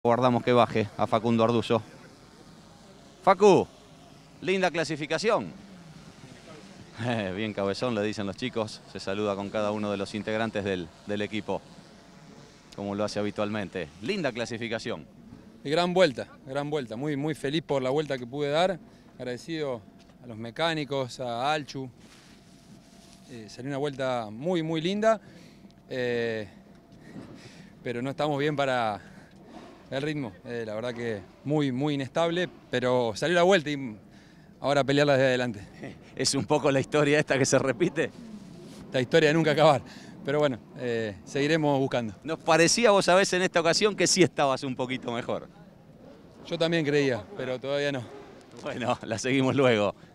Guardamos que baje a Facundo Ardullo. Facu, linda clasificación. bien cabezón, le dicen los chicos. Se saluda con cada uno de los integrantes del, equipo, como lo hace habitualmente. Linda clasificación. Y gran vuelta, gran vuelta. Muy, muy feliz por la vuelta que pude dar. Agradecido a los mecánicos, a Alchu. Eh, salió una vuelta muy, muy linda. Eh, pero no estamos bien para, el ritmo. Eh, la verdad que muy, muy inestable, pero salió la vuelta y ahora pelearla desde adelante. Es un poco la historia esta que se repite. La historia de nunca acabar. Pero bueno, eh, seguiremos buscando. Nos parecía, vos a veces en esta ocasión que sí estabas un poquito mejor. Yo también creía, pero todavía no. Bueno, la seguimos luego.